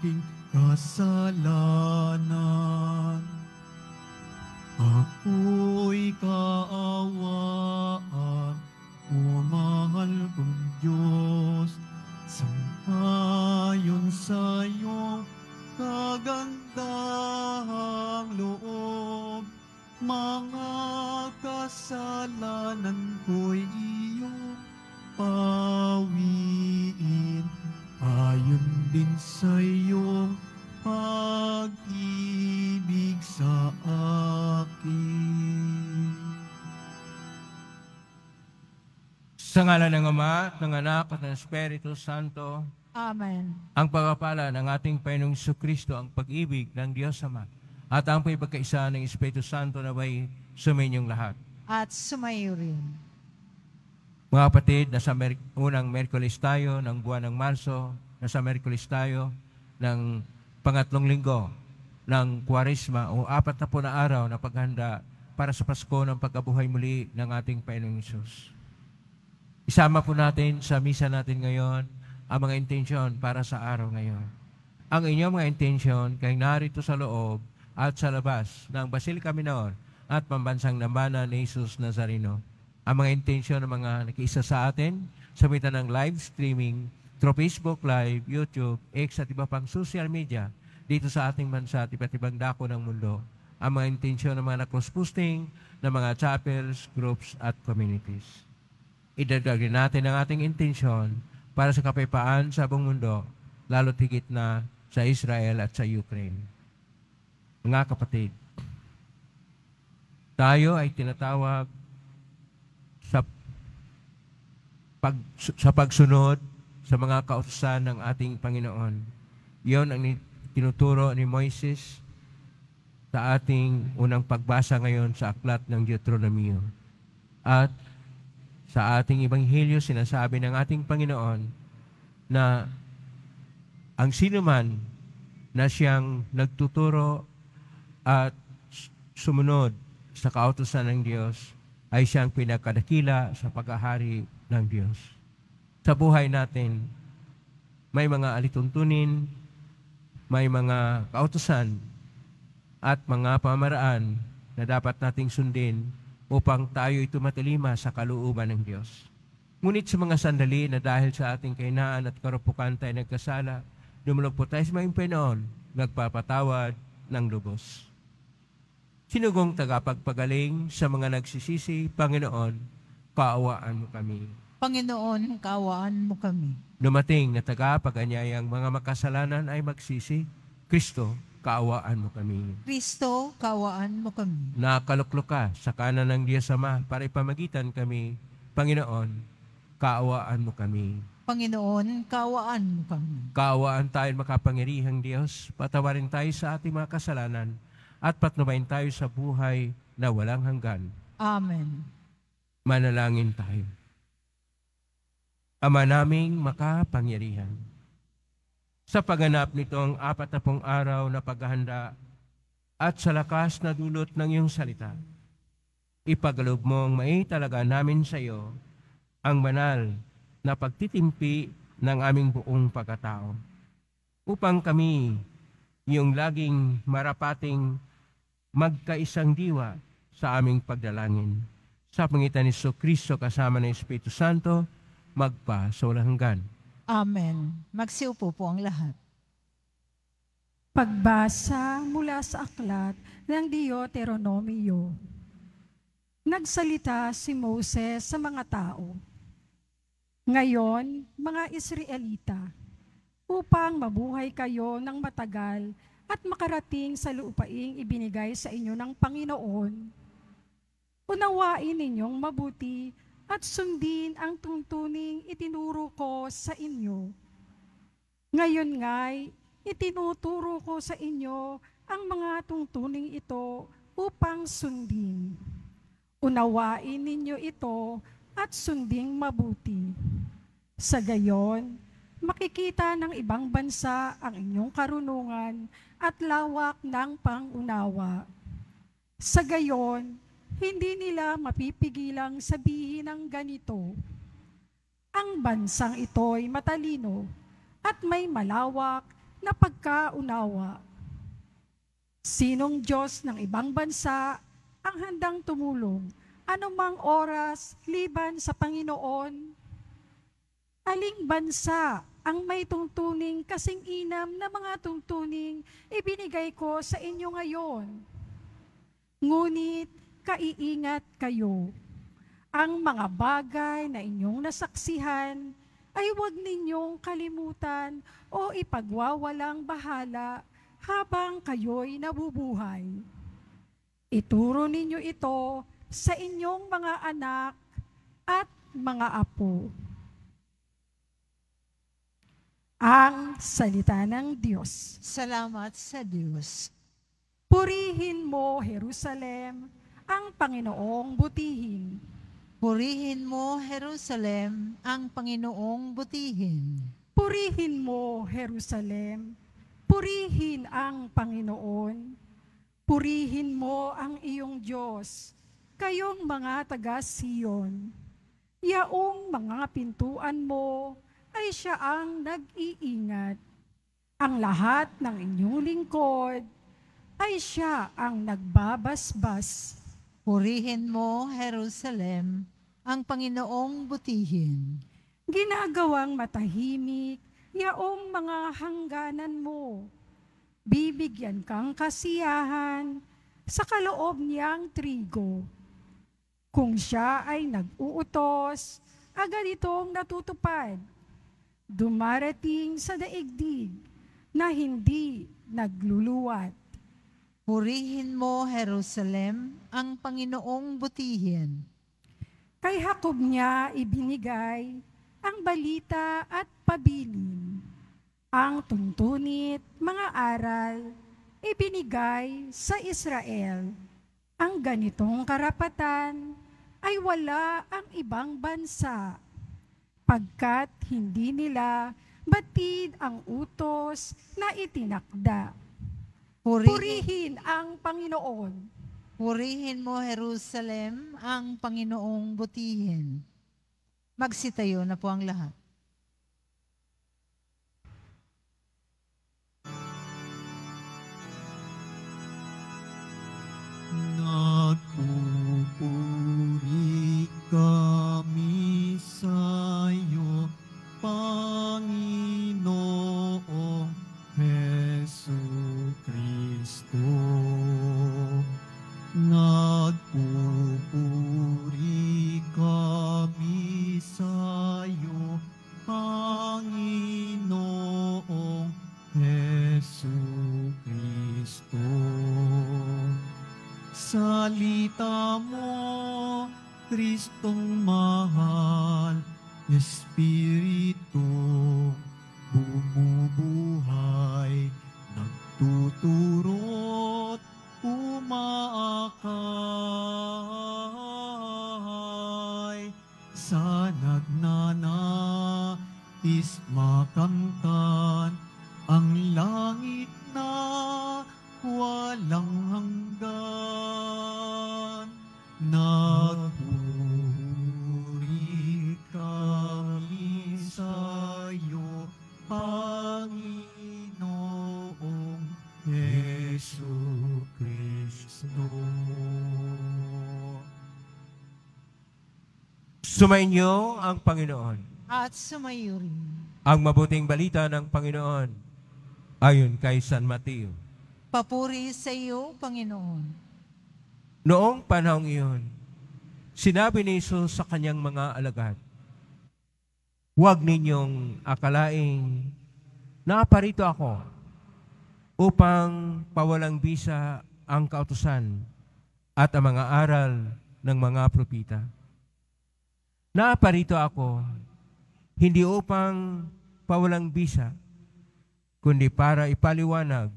aking kasalanan. Ako'y kaawaan, o mahal kong Diyos, sangayon sa iyong kagandahang loob. Mga kasalanan ko'y iyong pawiin. Ayon din sa iyong pag-ibig sa akin. Sa ngalan ng Ama, ng Anak, at ng Espiritu Santo, Amen. Ang pagpapala ng ating Panginoong Kristo, ang pag-ibig ng Diyos Ama, at ang pagpagkaisa ng Espiritu Santo na may suminyong lahat. At sumayo rin. Mga kapatid, nasa Mer- unang Merkulis tayo ng buwan ng Marso, nasa Merkulis tayo ng pangatlong linggo ng Kwaresma o apat na po na araw na paghanda para sa Pasko ng pagkabuhay muli ng ating Panginoong Isus. Isama po natin sa misa natin ngayon ang mga intensyon para sa araw ngayon. Ang inyong mga intensyon kay narito sa loob at sa labas ng Basilica Minor at pambansang nambana ni Jesus Nazareno ang mga intensyon ng mga nakiisa sa atin sa mitan ng live streaming through Facebook Live, YouTube, X at iba pang social media dito sa ating bansa at iba't ibang dako ng mundo ang mga intensyon ng mga na-cross-posting ng mga chapels, groups at communities. Idagdag natin ang ating intensyon para sa kapayapaan sa buong mundo, lalo't higit na sa Israel at sa Ukraine. Mga kapatid, tayo ay tinatawag sa pag sa pagsunod sa mga kautusan ng ating Panginoon. Iyon ang tinuturo ni Moises sa ating unang pagbasa ngayon sa aklat ng Deuteronomy. At sa ating ebanghelyo, sinasabi ng ating Panginoon na ang sinuman na siyang nagtuturo at sumunod sa kautusan ng Diyos ay siyang pinakadakila sa pag-ahari ng Diyos. Sa buhay natin, may mga alituntunin, may mga kautosan at mga pamaraan na dapat nating sundin upang tayo tayo'y tumatalima sa kalooban ng Diyos. Ngunit sa mga sandali na dahil sa ating kainaan at karupukan tayo nagkasala, dumulog po tayo sa mga impenon, nagpapatawad ng lubos. Sinugong tagapagpagaling sa mga nagsisisi, Panginoon, kaawaan mo kami. Panginoon, kaawaan mo kami. Dumating na tagapaganyayang mga makasalanan ay magsisi, Kristo, kaawaan mo kami. Kristo, kaawaan mo kami. Nakaluklok ka sa kanan ng Diyos Ama para ipamagitan kami. Panginoon, kaawaan mo kami. Panginoon, kaawaan mo kami. Kaawaan tayo makapangirihang Diyos. Patawarin tayo sa ating mga kasalanan at patnubayin tayo sa buhay na walang hanggan. Amen. Manalangin tayo. Ama naming makapangyarihan, sa pagganap nitong apatapong araw na paghahanda at sa lakas na dulot ng iyong salita, ipagalob mong maitalaga namin sa iyo ang banal na pagtitimpi ng aming buong pagkatao upang kami, yung laging marapating magkaisang diwa sa aming pagdalangin. Sa pangitan ni So Cristo kasama ng Espiritu Santo, magpa sa walang hanggan. Amen. Magsiupo po ang lahat. Pagbasa mula sa aklat ng Deuteronomio. Nagsalita si Moses sa mga tao. Ngayon, mga Israelita, upang mabuhay kayo ng matagal at makarating sa lupaing ibinigay sa inyo ng Panginoon. Unawain ninyong mabuti at sundin ang tungtuning itinuro ko sa inyo. Ngayon nga'y itinuturo ko sa inyo ang mga tuntuning ito upang sundin. Unawain ninyo ito at sunding mabuti. Sa gayon, makikita ng ibang bansa ang inyong karunungan at lawak ng pangunawa. Sa gayon, hindi nila mapipigilang sabihin ng ganito, ang bansang ito ay matalino at may malawak na pagkaunawa. Sinong Diyos ng ibang bansa ang handang tumulong anumang oras liban sa Panginoon? Aling bansa ang may tungtuning kasing inam na mga tungtuning ibinigay ko sa inyo ngayon. Ngunit kaiingat kayo. Ang mga bagay na inyong nasaksihan ay huwag ninyong kalimutan o ipagwawalang bahala habang kayo'y nabubuhay. Ituro ninyo ito sa inyong mga anak at mga apo ang salita ng Diyos. Salamat sa Diyos. Purihin mo, Jerusalem, ang Panginoong butihin. Purihin mo, Jerusalem, ang Panginoong butihin. Purihin mo, Jerusalem, purihin ang Panginoon. Purihin mo ang iyong Diyos, kayong mga taga siyon Yaong mga pintuan mo, ay siya ang nag-iingat. Ang lahat ng inyong lingkod ay siya ang nagbabasbas. Purihin mo, Jerusalem, ang Panginoong butihin. Ginagawang matahimik, yaong mga hangganan mo. Bibigyan kang kasiyahan sa kaloob niyang trigo. Kung siya ay nag-uutos, agad itong natutupad dumarating sa daigdig na hindi nagluluwat. Purihin mo, Jerusalem, ang Panginoong butihin. Kay Jacob niya ibinigay ang balita at pabilin, ang tuntunit, mga aral, ibinigay sa Israel. Ang ganitong karapatan ay wala ang ibang bansa sapagkat hindi nila batid ang utos na itinakda. Purihin, Purihin ang Panginoon. Purihin mo, Jerusalem, ang Panginoong butihin. Magsitayo na po ang lahat. Nagpupuri kami sa iyo, Panginoong Heso Kristo, nagpupuri kami sa iyo, Panginoong Heso Kristo. Salita mo, Kristong mahal, Espiritu bumubuhay, nagtuturo Sumainyo ang Panginoon. At sumayo rin. Ang mabuting balita ng Panginoon ayon kay San Mateo. Papuri sa iyo, Panginoon. Noong panahong iyon, sinabi ni Jesus sa kanyang mga alagad, Huwag ninyong akalaing naparito ako upang pawalang bisa ang kautusan at ang mga aral ng mga propita Naparito ako, hindi upang pawalang bisa, kundi para ipaliwanag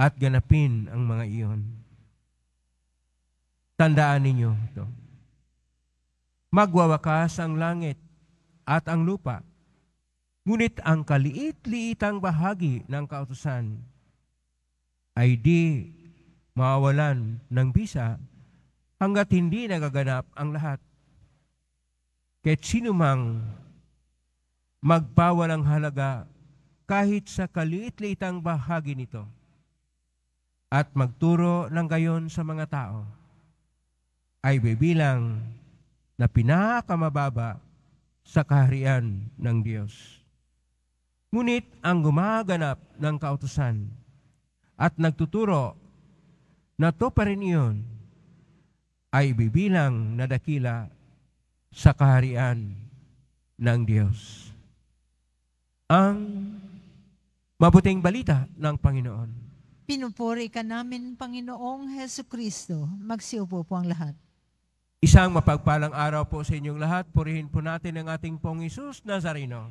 at ganapin ang mga iyon. Tandaan ninyo ito. Magwawakas ang langit at ang lupa, ngunit ang kaliit-liitang bahagi ng kautusan ay di mawalan ng bisa hanggat hindi nagaganap ang lahat. Kaya sino mang magbawal ang halaga kahit sa kaliit-liitang bahagi nito at magturo ng gayon sa mga tao ay bibilang na pinakamababa sa kaharian ng Diyos. Ngunit ang gumaganap ng kautusan at nagtuturo na to pa rin iyon ay bibilang na dakila sa kaharian ng Diyos. Ang mabuting balita ng Panginoon. Pinupuri ka namin, Panginoong Heso Kristo. Magsiupo po ang lahat. Isang mapagpalang araw po sa inyong lahat. Purihin po natin ang ating pong Isus Nazareno.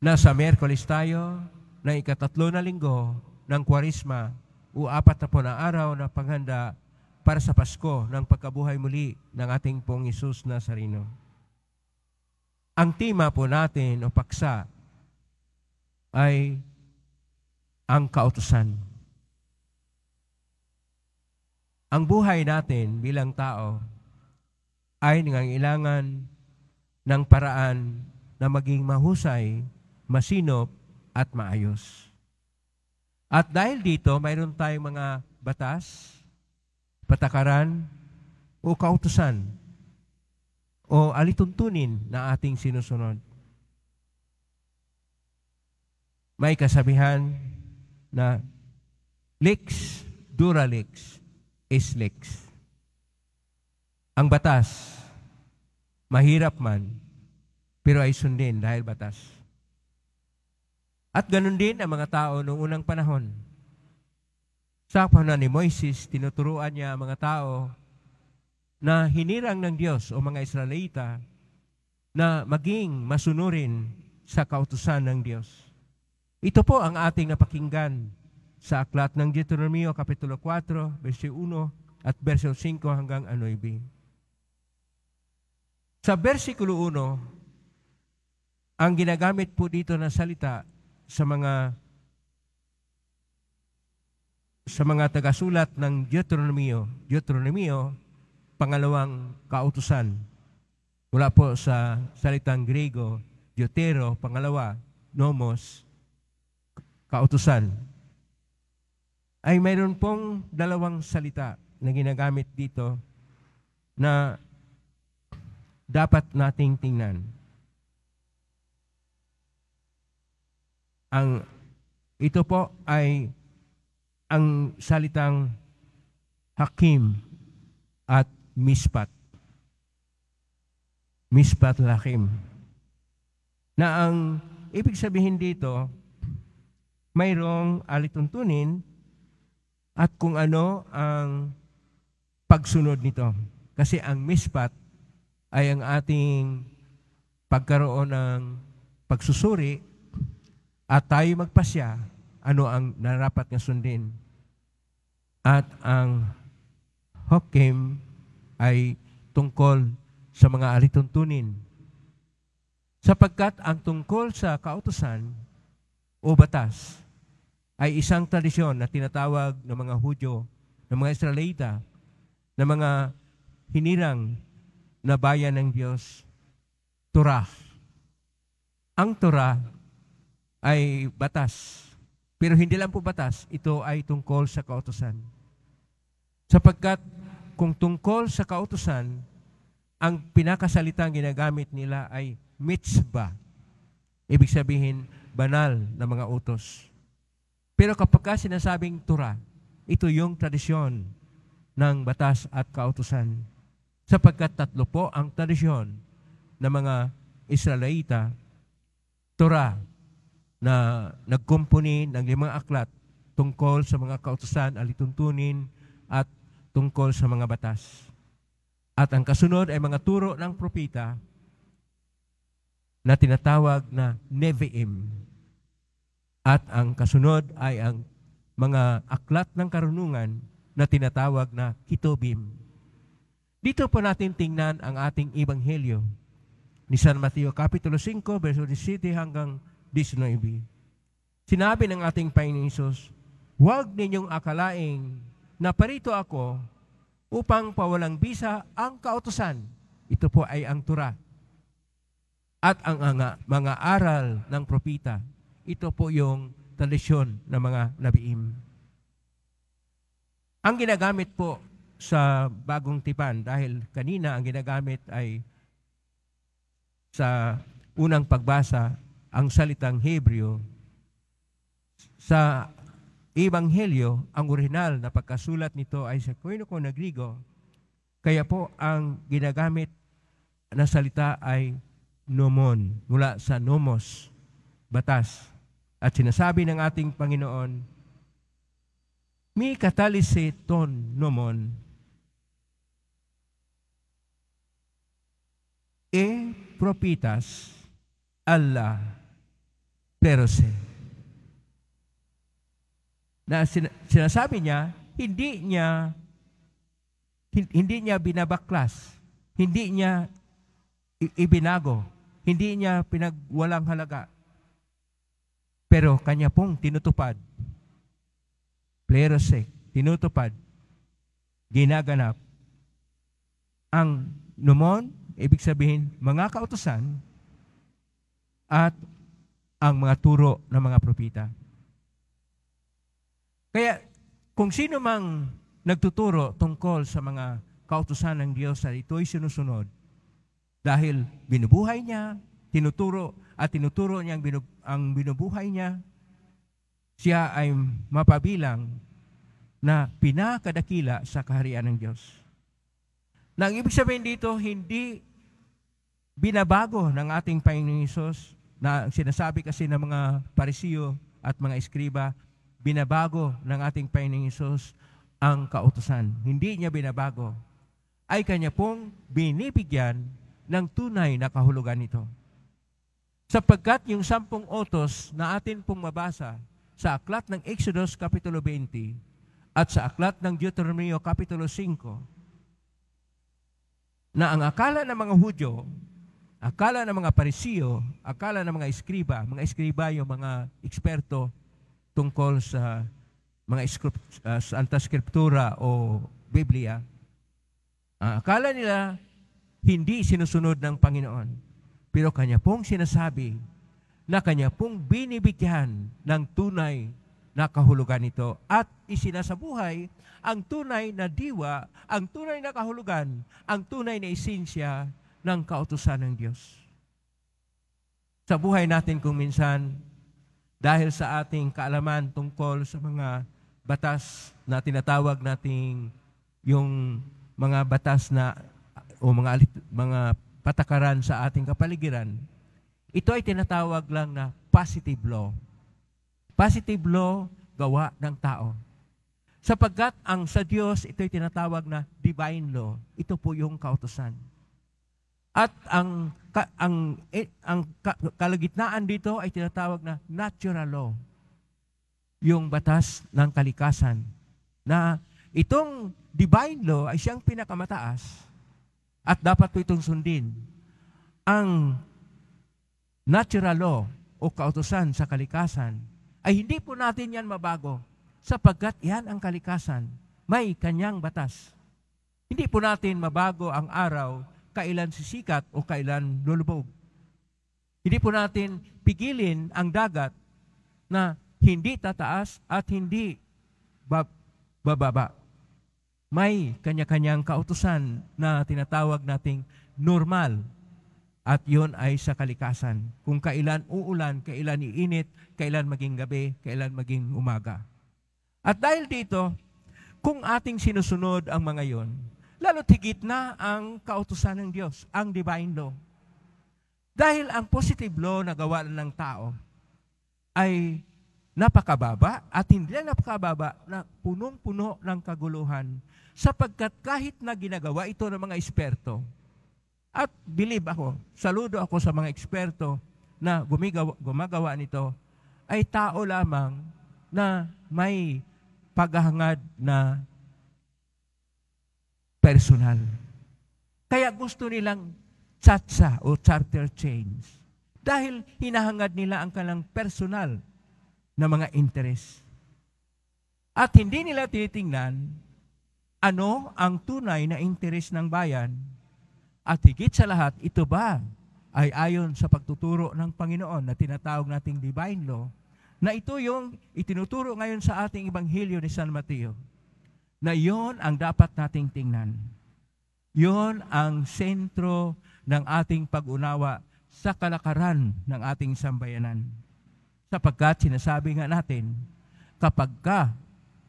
Nasa Merkolis tayo ng ikatatlo na linggo ng Kwarisma o apat na po na araw na paghanda para sa Pasko ng pagkabuhay muli ng ating pong Isus Nazarino. Ang tema po natin o paksa ay ang kautusan. Ang buhay natin bilang tao ay nangangailangan ng paraan na maging mahusay, masinop at maayos. At dahil dito, mayroon tayong mga batas, patakaran o kautusan o alituntunin na ating sinusunod. May kasabihan na lex dura lex is lex. Ang batas, mahirap man, pero ay sundin dahil batas. At ganun din ang mga tao noong unang panahon sa panahon ni Moises, tinuturuan niya ang mga tao na hinirang ng Diyos o mga Israelita na maging masunurin sa kautusan ng Diyos. Ito po ang ating napakinggan sa aklat ng Deuteronomy Kapitulo 4, verse 1 at verse 5 hanggang 9. Sa versikulo 1, ang ginagamit po dito na salita sa mga sa mga tagasulat ng Deuteronomio, Deuteronomio, pangalawang kautusan. Mula po sa salitang Grego, Deutero, pangalawa, Nomos, kautusan. Ay mayroon pong dalawang salita na ginagamit dito na dapat nating tingnan. Ang ito po ay ang salitang hakim at mispat. Mispat lakim. Na ang ibig sabihin dito, mayroong alituntunin at kung ano ang pagsunod nito. Kasi ang mispat ay ang ating pagkaroon ng pagsusuri at tayo magpasya ano ang narapat nga sundin. At ang hokim ay tungkol sa mga alituntunin. Sapagkat ang tungkol sa kautosan o batas ay isang tradisyon na tinatawag ng mga Hudyo, ng mga Israelita, ng mga hinirang na bayan ng Diyos, Torah. Ang Torah ay batas pero hindi lang po batas, ito ay tungkol sa kautosan. Sapagkat kung tungkol sa kautosan, ang pinakasalitang ginagamit nila ay mitzvah. Ibig sabihin, banal na mga utos. Pero kapag ka sinasabing Torah, ito yung tradisyon ng batas at kautosan. Sapagkat tatlo po ang tradisyon ng mga Israelita, Torah, na nagkumpuni ng limang aklat tungkol sa mga kautusan, alituntunin at tungkol sa mga batas. At ang kasunod ay mga turo ng propita na tinatawag na Nevi'im. At ang kasunod ay ang mga aklat ng karunungan na tinatawag na Kitobim. Dito po natin tingnan ang ating Ibanghelyo ni San Mateo Kapitulo 5, verso 17 hanggang 19. Sinabi ng ating Panginoon Isos, Huwag ninyong akalaing na parito ako upang pawalang bisa ang kautosan. Ito po ay ang Tura. At ang mga, mga aral ng propita. Ito po yung tradisyon ng mga nabiim. Ang ginagamit po sa bagong tipan, dahil kanina ang ginagamit ay sa unang pagbasa ang salitang Hebreo sa Ebanghelyo, ang orihinal na pagkasulat nito ay sa Koinoko na Grigo, kaya po ang ginagamit na salita ay nomon, mula sa nomos, batas. At sinasabi ng ating Panginoon, mi katalise ton nomon, e propitas alla pero se. Na sinasabi niya, hindi niya hindi niya binabaklas, hindi niya ibinago, hindi niya pinagwalang halaga. Pero kanya pong tinutupad. Plerosek, tinutupad, ginaganap. Ang numon, ibig sabihin, mga kautosan at ang mga turo ng mga propita. Kaya kung sino mang nagtuturo tungkol sa mga kautusan ng Diyos na ito ay sinusunod dahil binubuhay niya, tinuturo at tinuturo niya ang, binubuhay niya, siya ay mapabilang na pinakadakila sa kaharian ng Diyos. Nang ibig sabihin dito, hindi binabago ng ating Panginoon Isos na ang sinasabi kasi ng mga parisiyo at mga eskriba, binabago ng ating Panginoong Isus ang kautosan. Hindi niya binabago. Ay kanya pong binibigyan ng tunay na kahulugan nito. Sapagkat yung sampung otos na atin pong mabasa sa aklat ng Exodus Kapitulo 20 at sa aklat ng Deuteronomio Kapitulo 5, na ang akala ng mga Hudyo Akala ng mga parisiyo, akala ng mga eskriba, mga eskriba yung mga eksperto tungkol sa mga script, uh, Santa Scriptura o Biblia, uh, akala nila hindi sinusunod ng Panginoon. Pero kanya pong sinasabi na kanya pong binibigyan ng tunay na kahulugan nito at isinasabuhay ang tunay na diwa, ang tunay na kahulugan, ang tunay na esensya ng kautusan ng Diyos. Sa buhay natin kung minsan, dahil sa ating kaalaman tungkol sa mga batas na tinatawag nating yung mga batas na o mga mga patakaran sa ating kapaligiran, ito ay tinatawag lang na positive law. Positive law, gawa ng tao. Sapagkat ang sa Diyos, ito ay tinatawag na divine law. Ito po yung kautosan. At ang ka, ang eh, ang ka, kalagitnaan dito ay tinatawag na natural law. Yung batas ng kalikasan na itong divine law ay siyang pinakamataas at dapat po itong sundin. Ang natural law o kautosan sa kalikasan ay hindi po natin yan mabago sapagkat yan ang kalikasan. May kanyang batas. Hindi po natin mabago ang araw kailan sisikat o kailan lulubog. Hindi po natin pigilin ang dagat na hindi tataas at hindi bababa. May kanya-kanyang kautusan na tinatawag nating normal at yon ay sa kalikasan. Kung kailan uulan, kailan iinit, kailan maging gabi, kailan maging umaga. At dahil dito, kung ating sinusunod ang mga yon, lalo tigit na ang kautusan ng Diyos, ang divine law. Dahil ang positive law na gawa ng tao ay napakababa at hindi lang napakababa na punong-puno ng kaguluhan sapagkat kahit na ginagawa ito ng mga eksperto at believe ako, saludo ako sa mga eksperto na gumigawa, gumagawa nito ay tao lamang na may paghahangad na personal. Kaya gusto nilang tsatsa o charter change. Dahil hinahangad nila ang kanilang personal na mga interes. At hindi nila tinitingnan ano ang tunay na interes ng bayan at higit sa lahat, ito ba ay ayon sa pagtuturo ng Panginoon na tinatawag nating divine law na ito yung itinuturo ngayon sa ating Ibanghilyo ni San Mateo na yon ang dapat nating tingnan. Yon ang sentro ng ating pag-unawa sa kalakaran ng ating sambayanan. Sapagkat sinasabi nga natin, kapag ka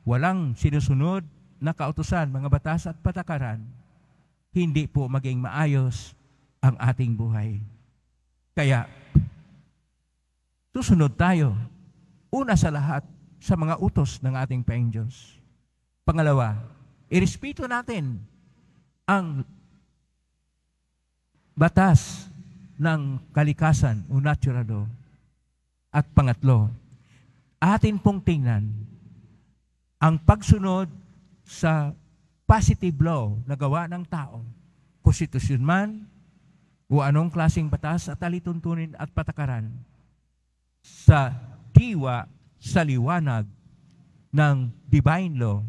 walang sinusunod na kautusan, mga batas at patakaran, hindi po maging maayos ang ating buhay. Kaya, susunod tayo, una sa lahat, sa mga utos ng ating Panginoon Diyos. Pangalawa, irespeto natin ang batas ng kalikasan o natural law. At pangatlo, atin pong tingnan ang pagsunod sa positive law na gawa ng tao, konstitusyon man o anong klasing batas at alituntunin at patakaran sa diwa sa liwanag ng divine law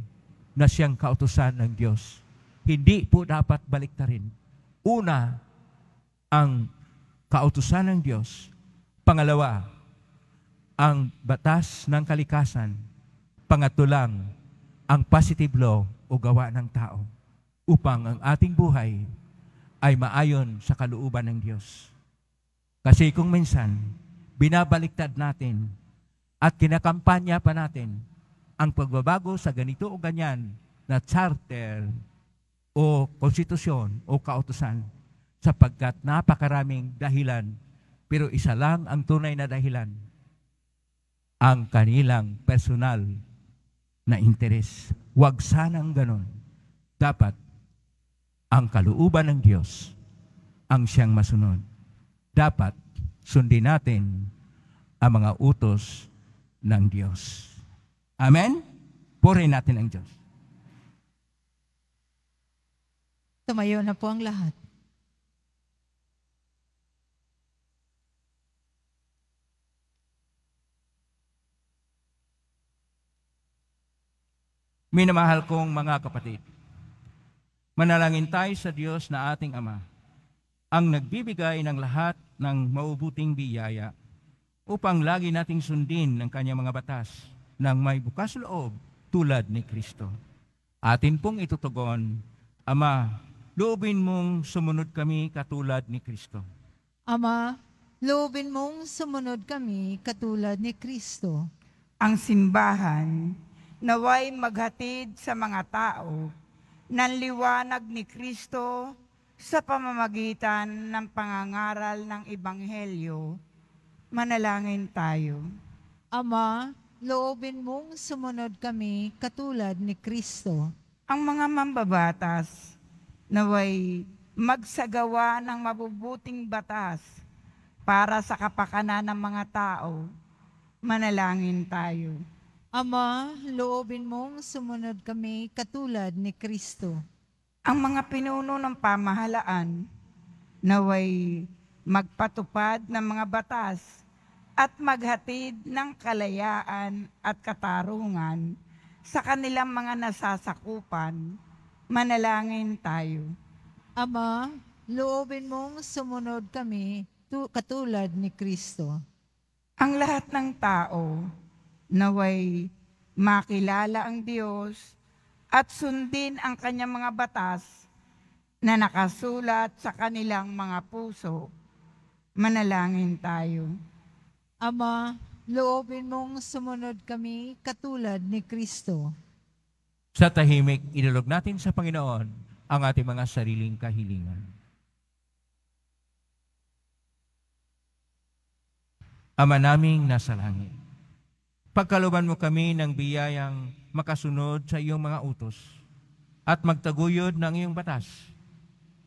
na siyang kautusan ng Diyos. Hindi po dapat baliktarin. Una, ang kautusan ng Diyos. Pangalawa, ang batas ng kalikasan. Pangatulang, ang positive law o gawa ng tao upang ang ating buhay ay maayon sa kalooban ng Diyos. Kasi kung minsan, binabaliktad natin at kinakampanya pa natin ang pagbabago sa ganito o ganyan na charter o konstitusyon o kautosan sapagkat napakaraming dahilan pero isa lang ang tunay na dahilan ang kanilang personal na interes. Huwag sanang ganun. Dapat ang kalooban ng Diyos ang siyang masunod. Dapat sundin natin ang mga utos ng Diyos. Amen? Purihin natin ang Diyos. Tumayo na po ang lahat. Minamahal kong mga kapatid, manalangin tayo sa Diyos na ating Ama, ang nagbibigay ng lahat ng maubuting biyaya upang lagi nating sundin ang kanyang mga batas ng may bukas loob tulad ni Kristo. Atin pong itutugon, Ama, loobin mong sumunod kami katulad ni Kristo. Ama, loobin mong sumunod kami katulad ni Kristo. Ang simbahan naway maghatid sa mga tao ng liwanag ni Kristo sa pamamagitan ng pangangaral ng Ebanghelyo, manalangin tayo. Ama, loobin mong sumunod kami katulad ni Kristo. Ang mga mambabatas naway magsagawa ng mabubuting batas para sa kapakanan ng mga tao, manalangin tayo. Ama, loobin mong sumunod kami katulad ni Kristo. Ang mga pinuno ng pamahalaan naway magpatupad ng mga batas at maghatid ng kalayaan at katarungan sa kanilang mga nasasakupan, manalangin tayo. Ama, loobin mong sumunod kami tu- katulad ni Kristo. Ang lahat ng tao naway makilala ang Diyos at sundin ang kanyang mga batas na nakasulat sa kanilang mga puso. Manalangin tayo. Ama, loobin mong sumunod kami katulad ni Kristo. Sa tahimik, inulog natin sa Panginoon ang ating mga sariling kahilingan. Ama naming nasa langit, pagkaluban mo kami ng biyayang makasunod sa iyong mga utos at magtaguyod ng iyong batas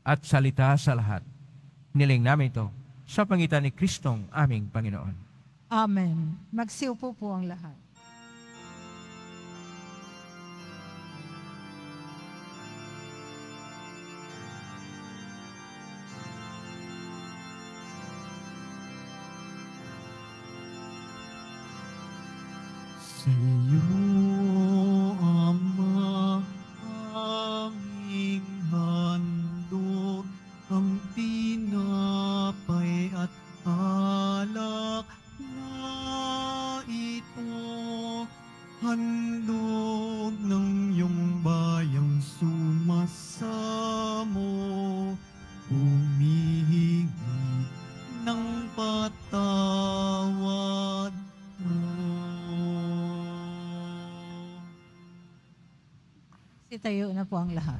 at salita sa lahat. Niling namin ito sa pangitan ni Kristong aming Panginoon. Amen. Magsiupo po ang lahat. See you. tayo na po ang lahat.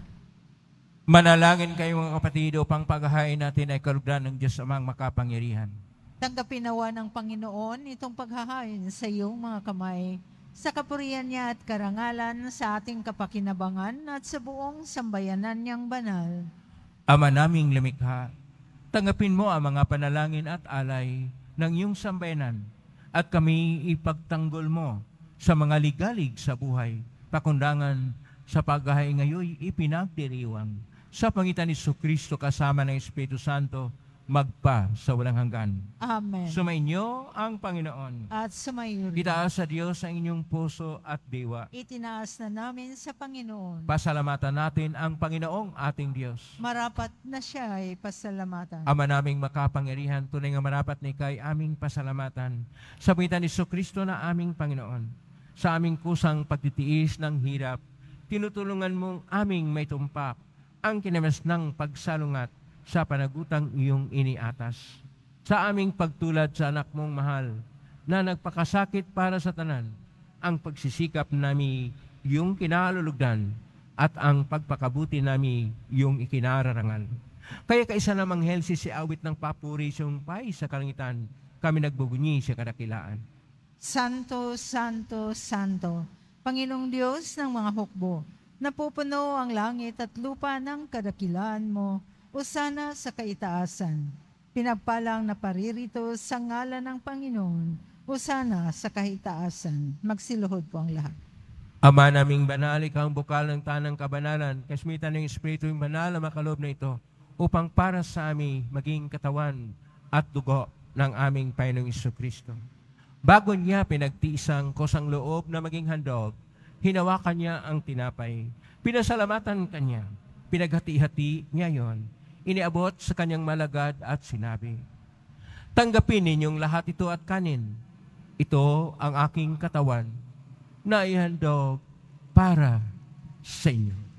Manalangin kayo mga kapatid upang paghahain natin ay kalugdan ng Diyos amang makapangyarihan. Tanggapin nawa ng Panginoon itong paghahain sa iyong mga kamay sa kapurian niya at karangalan sa ating kapakinabangan at sa buong sambayanan niyang banal. Ama naming lumikha, tanggapin mo ang mga panalangin at alay ng iyong sambayanan at kami ipagtanggol mo sa mga ligalig sa buhay, pakundangan sa paghahay ngayon ipinagdiriwang sa pangitan ni Su Kristo kasama ng Espiritu Santo magpa sa walang hanggan. Amen. Sumainyo ang Panginoon. At sumainyo rin. Itaas sa Diyos ang inyong puso at diwa. Itinaas na namin sa Panginoon. Pasalamatan natin ang Panginoong ating Diyos. Marapat na siya ay pasalamatan. Ama naming makapangyarihan, tunay nga marapat na kay aming pasalamatan. Sa ni Kristo na aming Panginoon, sa aming kusang pagtitiis ng hirap, tinutulungan mong aming may tumpak ang kinamas ng pagsalungat sa panagutang iyong iniatas. Sa aming pagtulad sa anak mong mahal na nagpakasakit para sa tanan, ang pagsisikap nami iyong kinalulugdan at ang pagpakabuti nami iyong ikinararangan. Kaya kaisa namang helsi si awit ng papuri sumpay sa kalangitan, kami nagbubunyi sa kadakilaan. Santo, Santo, Santo, Panginoong Diyos ng mga hukbo, napupuno ang langit at lupa ng kadakilaan mo o sana sa kaitaasan. Pinagpalang na paririto sa ngalan ng Panginoon o sana sa kaitaasan. Magsiluhod po ang lahat. Ama naming banal, ikaw ang bukal ng tanang kabanalan, kasmitan ng Espiritu yung banal na makalob na ito upang para sa amin maging katawan at dugo ng aming Panginoong Kristo. Bago niya pinagtiisang kosang loob na maging handog, hinawakan niya ang tinapay. Pinasalamatan kanya. Pinaghati-hati niya yon. Iniabot sa kanyang malagad at sinabi, Tanggapin ninyong lahat ito at kanin. Ito ang aking katawan na ihandog para sa inyo.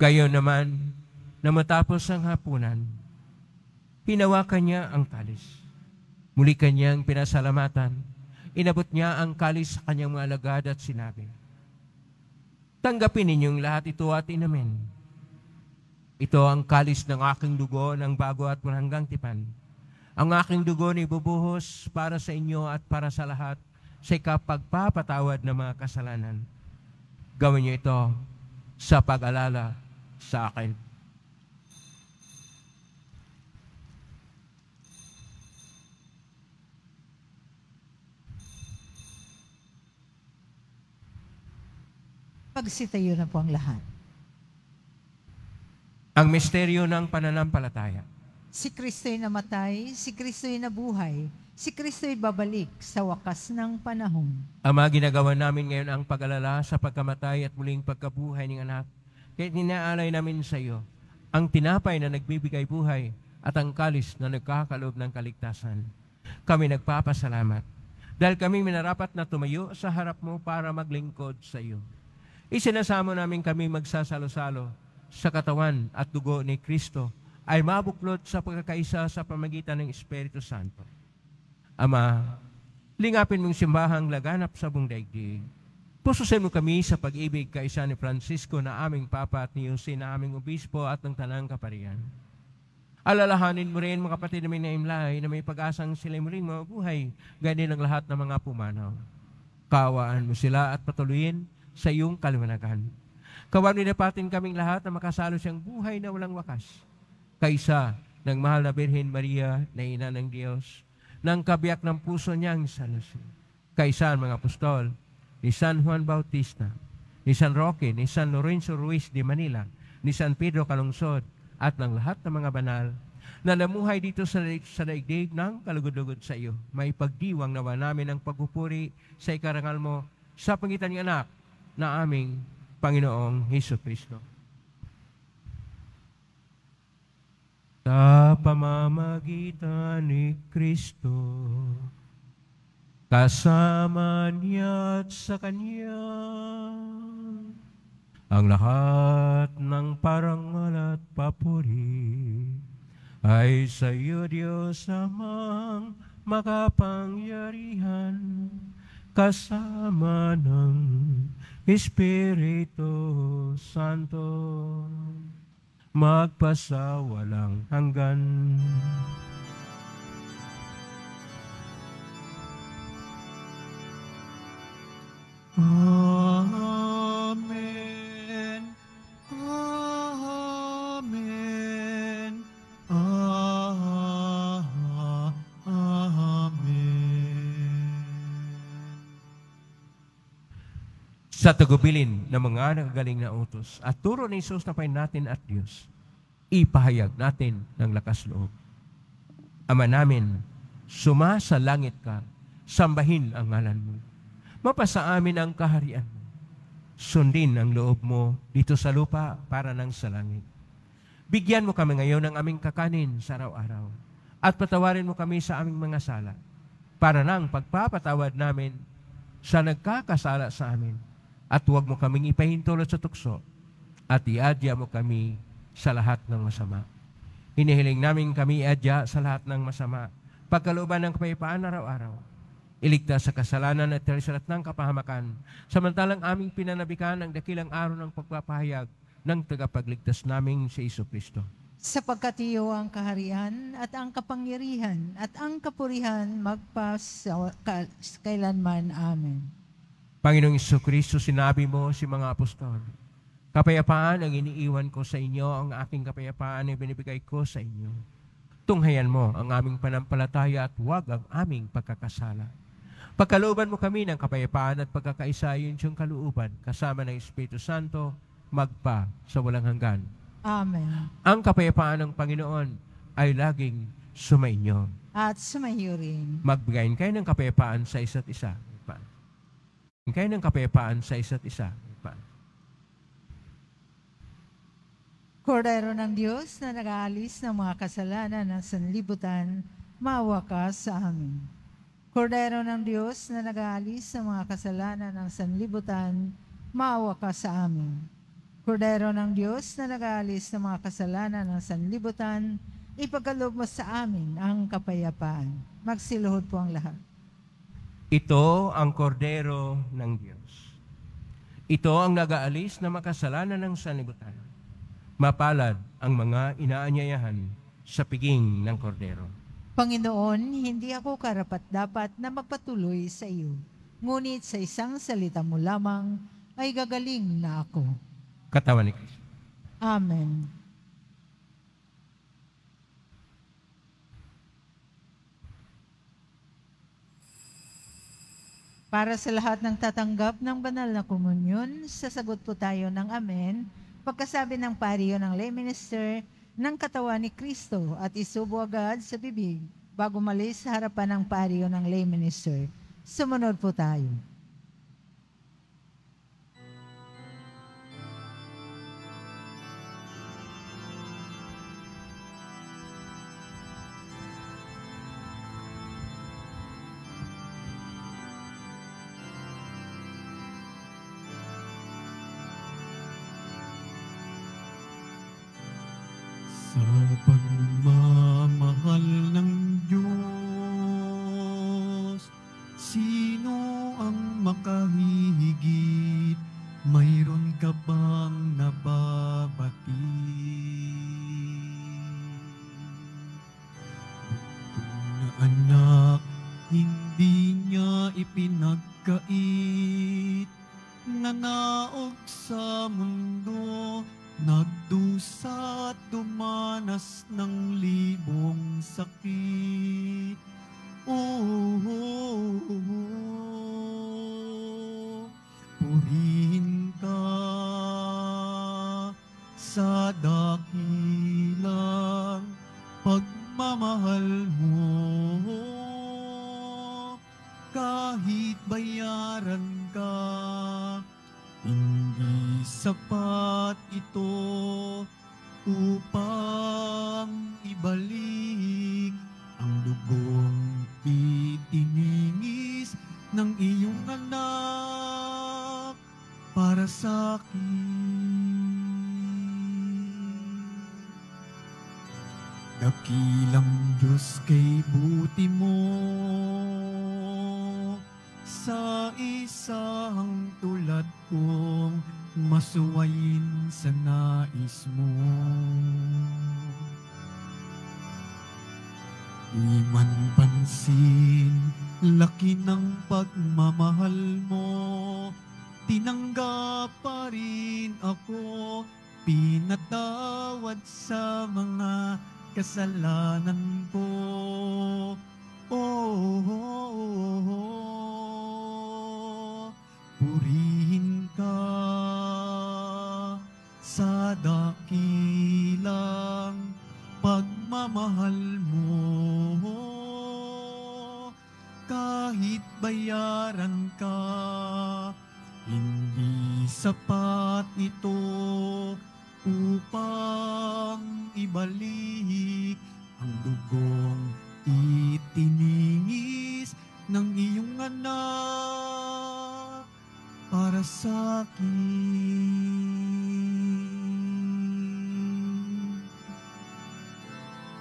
Gayon naman, na matapos ang hapunan, pinawakan niya ang kalis. Muli kanyang pinasalamatan, inabot niya ang kalis sa kanyang mga alagad at sinabi, Tanggapin ninyong lahat ito at inamin. Ito ang kalis ng aking dugo ng bago at hanggang tipan. Ang aking dugo na ibubuhos para sa inyo at para sa lahat sa ikapagpapatawad ng mga kasalanan. Gawin niyo ito sa pag-alala sa akin. Pagsitayo na po ang lahat. Ang misteryo ng pananampalataya. Si Kristo'y namatay, si Kristo'y nabuhay, si Kristo'y babalik sa wakas ng panahon. Ama, ginagawa namin ngayon ang pag sa pagkamatay at muling pagkabuhay ng anak kaya ninaalay namin sa iyo ang tinapay na nagbibigay buhay at ang kalis na nagkakaloob ng kaligtasan. Kami nagpapasalamat dahil kami minarapat na tumayo sa harap mo para maglingkod sa iyo. Isinasamo namin kami magsasalo-salo sa katawan at dugo ni Kristo ay mabuklod sa pagkakaisa sa pamagitan ng Espiritu Santo. Ama, lingapin mong simbahang laganap sa buong daigdig Pususin mo kami sa pag-ibig kay San Francisco na aming Papa at ni Jose na aming Obispo at ng Tanang Kaparian. Alalahanin mo rin mga kapatid namin na imlay na may pag-asang sila mo rin mabuhay, ganin ang lahat ng mga pumanaw. Kawaan mo sila at patuloyin sa iyong kaliwanagan. Kawan ninapatin kaming lahat na makasalo siyang buhay na walang wakas. Kaysa ng mahal na Birhen Maria na ina ng Diyos, ng kabiyak ng puso niyang salusin. Kaysa ang mga apostol, ni San Juan Bautista, ni San Roque, ni San Lorenzo Ruiz de Manila, ni San Pedro Calungsod, at ng lahat ng mga banal na namuhay dito sa, sa daigdig ng kalugod-lugod sa iyo. May pagdiwang nawa namin ang pagpupuri sa ikarangal mo sa pangitan ng anak na aming Panginoong Heso Kristo. Sa pamamagitan ni Kristo, kasama niya at sa kanya ang lahat ng parangal at papuri ay sa iyo, Diyos, amang makapangyarihan kasama ng Espiritu Santo magpasawalang hanggan. Amen. Amen. Amen. Sa tagubilin ng mga nagagaling na utos at turo ni Jesus na natin at Diyos, ipahayag natin ng lakas loob. Ama namin, suma sa langit ka, sambahin ang ngalan mo mapasa amin ang kaharian mo. Sundin ang loob mo dito sa lupa para ng sa langit. Bigyan mo kami ngayon ng aming kakanin sa araw-araw at patawarin mo kami sa aming mga sala para ng pagpapatawad namin sa nagkakasala sa amin at huwag mo kaming ipahintulot sa tukso at iadya mo kami sa lahat ng masama. Hinihiling namin kami iadya sa lahat ng masama. Pagkalooban ng kapayapaan araw-araw iligtas sa kasalanan at resulat ng kapahamakan. Samantalang aming pinanabikan ang dakilang araw ng pagpapahayag ng tagapagligtas naming si Iso Kristo. Sapagkat iyo ang kaharian at ang kapangyarihan at ang kapurihan magpas kailanman. Amen. Panginoong Iso Kristo, sinabi mo si mga apostol, Kapayapaan ang iniiwan ko sa inyo, ang aking kapayapaan ay binibigay ko sa inyo. Tunghayan mo ang aming panampalataya at huwag ang aming pagkakasala Pagkalooban mo kami ng kapayapaan at pagkakaisa yun yung kalooban kasama ng Espiritu Santo magpa sa walang hanggan. Amen. Ang kapayapaan ng Panginoon ay laging sumainyo. At sumayo rin. Magbigayin kayo ng kapayapaan sa isa't isa. Magbigayin kayo ng kapayapaan sa isa't isa. Kordero ng Diyos na nag-aalis ng mga kasalanan ng sanlibutan, mawakas ka sa amin. Kordero ng Diyos na nag-aalis sa mga kasalanan ng sanlibutan, maawa ka sa amin. Kordero ng Diyos na nag-aalis ng mga kasalanan ng sanlibutan, ipagkalob mo sa amin ang kapayapaan. Magsiluhod po ang lahat. Ito ang kordero ng Diyos. Ito ang nag-aalis na makasalanan ng sanlibutan. Mapalad ang mga inaanyayahan sa piging ng kordero. Panginoon, hindi ako karapat-dapat na magpatuloy sa iyo. Ngunit sa isang salita mo lamang ay gagaling na ako. Katawan ni Kristo. Amen. Para sa lahat ng tatanggap ng banal na komunyon, sasagot po tayo ng Amen. Pagkasabi ng pariyo ng lay minister, ng katawan ni Kristo at isubo agad sa bibig bago malis sa harapan ng pariyo ng lay minister. Sumunod po tayo. Mamahal mo, tinanggap pa rin ako, pinatawad sa mga kasalanan ko. Oh, oh, oh, oh, oh. purihin ka sa dakilang pagmamahal mo kahit bayaran ka. Hindi sapat ito upang ibalik ang dugong itiningis ng iyong anak para sa akin.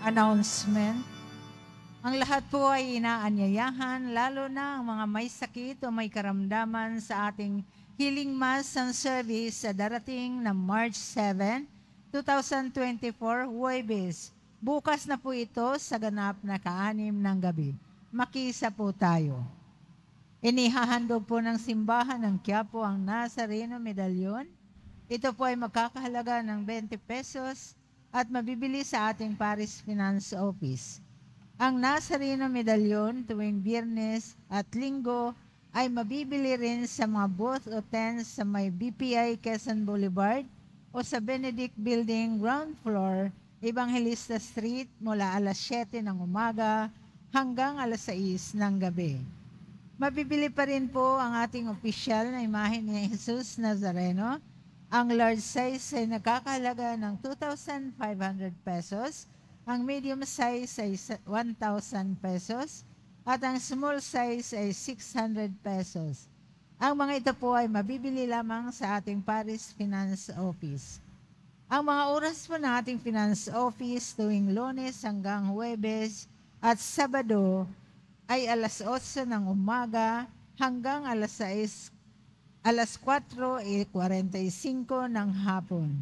Announcement ang lahat po ay inaanyayahan, lalo na ang mga may sakit o may karamdaman sa ating Healing Mass and Service sa darating na March 7, 2024, Huwebes. Bukas na po ito sa ganap na kaanim ng gabi. Makisa po tayo. Inihahandog po ng simbahan ng Quiapo ang Nazareno Medallion. Ito po ay magkakahalaga ng 20 pesos at mabibili sa ating Paris Finance Office. Ang Nazareno medallion tuwing biyernes at linggo ay mabibili rin sa mga booth o tents sa may BPI Quezon Boulevard o sa Benedict Building ground floor, Evangelista Street mula alas 7 ng umaga hanggang alas 6 ng gabi. Mabibili pa rin po ang ating opisyal na imahe ni Jesus Nazareno. Ang large size ay nakakahalaga ng 2,500 pesos ang medium size ay 1,000 pesos at ang small size ay 600 pesos. Ang mga ito po ay mabibili lamang sa ating Paris Finance Office. Ang mga oras po ng ating Finance Office tuwing lunes hanggang Huwebes at Sabado ay alas 8 ng umaga hanggang alas 6 alas 4.45 e ng hapon.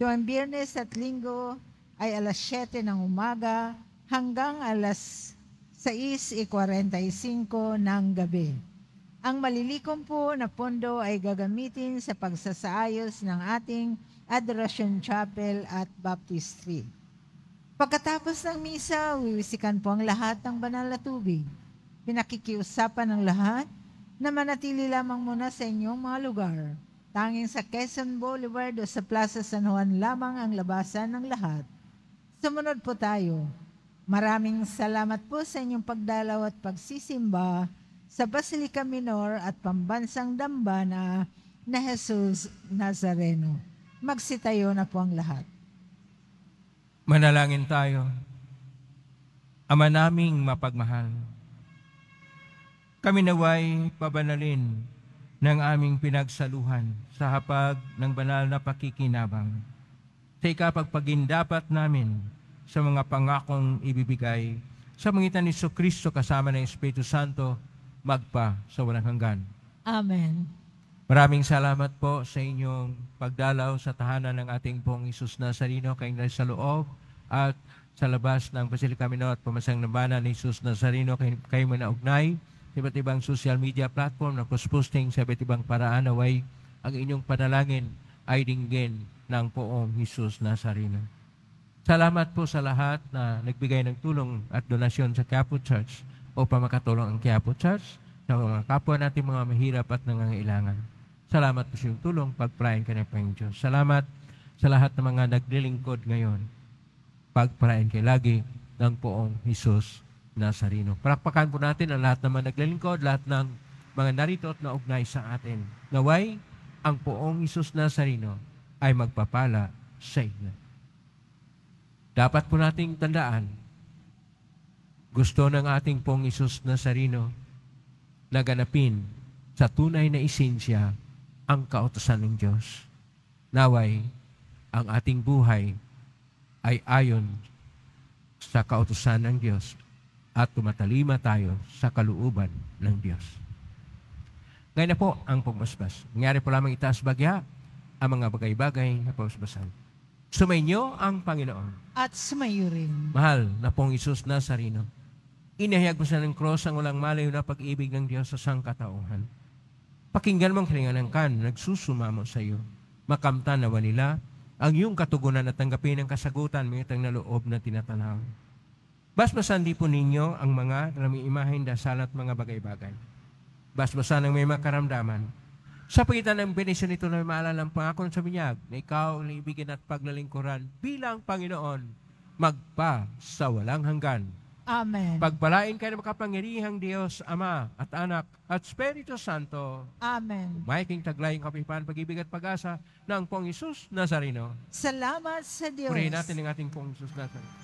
Tuwang biyernes at linggo ay alas 7 ng umaga hanggang alas 6.45 e ng gabi. Ang malilikom po na pondo ay gagamitin sa pagsasaayos ng ating Adoration Chapel at Baptistry. Pagkatapos ng misa, wiwisikan po ang lahat ng banal na tubig. Pinakikiusapan ng lahat na manatili lamang muna sa inyong mga lugar. Tanging sa Quezon Boulevard o sa Plaza San Juan lamang ang labasan ng lahat. Sumunod po tayo. Maraming salamat po sa inyong pagdalaw at pagsisimba sa Basilica Minor at Pambansang Dambana na Jesus Nazareno. Magsitayo na po ang lahat. Manalangin tayo. Ama naming mapagmahal, kami naway pabanalin ng aming pinagsaluhan sa hapag ng banal na pakikinabang sa ikapagpagindapat namin sa mga pangakong ibibigay sa mangitan ni So Kristo kasama ng Espiritu Santo magpa sa walang hanggan. Amen. Maraming salamat po sa inyong pagdalaw sa tahanan ng ating pong Isus Nazareno kayong nais sa loob at sa labas ng Basilica Minor at pumasang nabana ni Isus Nazareno kay, kayo manaugnay sa iba't ibang social media platform na cross-posting sa iba't ibang paraan away ang inyong panalangin ay dinggin ng poong Jesus Nazareno. Salamat po sa lahat na nagbigay ng tulong at donasyon sa Quiapo Church upang makatulong ang Quiapo Church sa mga kapwa natin mga mahirap at nangangailangan. Salamat po sa iyong tulong, pagprayan ka na po ang Diyos. Salamat sa lahat ng mga naglilingkod ngayon. Pagprayan kay lagi ng poong Jesus Nazareno. Palakpakan po natin ang lahat ng mga naglilingkod, lahat ng mga narito at naugnay sa atin. Naway, ang poong Jesus Nazareno ay magpapala sa inyo. Dapat po nating tandaan, gusto ng ating pong Isus Nazarino na ganapin sa tunay na isensya ang kautosan ng Diyos. Naway, ang ating buhay ay ayon sa kautosan ng Diyos at tumatalima tayo sa kaluuban ng Diyos. Ngayon na po ang pagmasbas. Nangyari po lamang itaas bagya ang mga bagay-bagay na pausbasan. Sumainyo ang Panginoon. At sumayo rin. Mahal na pong Isus Nazarino. Inihayag mo sa ng cross ang walang malayo na pag-ibig ng Diyos sa sangkatauhan. Pakinggan mong kilinganan ng kan, nagsusumamo sa iyo. Makamtan nawa nila ang iyong katugunan at tanggapin ang kasagutan may itang naloob na tinatanaw. Basbasan di po ninyo ang mga raming imahin, dasal at mga bagay-bagay. Basbasan ang may makaramdaman sa pagitan ng benisyon nito na maalala ng pangako ng sabinyag na ikaw ang ibigin at paglalingkuran bilang Panginoon, magpa sa walang hanggan. Amen. Pagpalain kayo ng makapangyarihang Diyos, Ama at Anak at Espiritu Santo. Amen. Maiking taglay ang kapipan, pag-ibig at pag-asa ng Pong Isus Nazareno. Salamat sa Diyos. Pray natin ang ating Pong Isus Nazareno.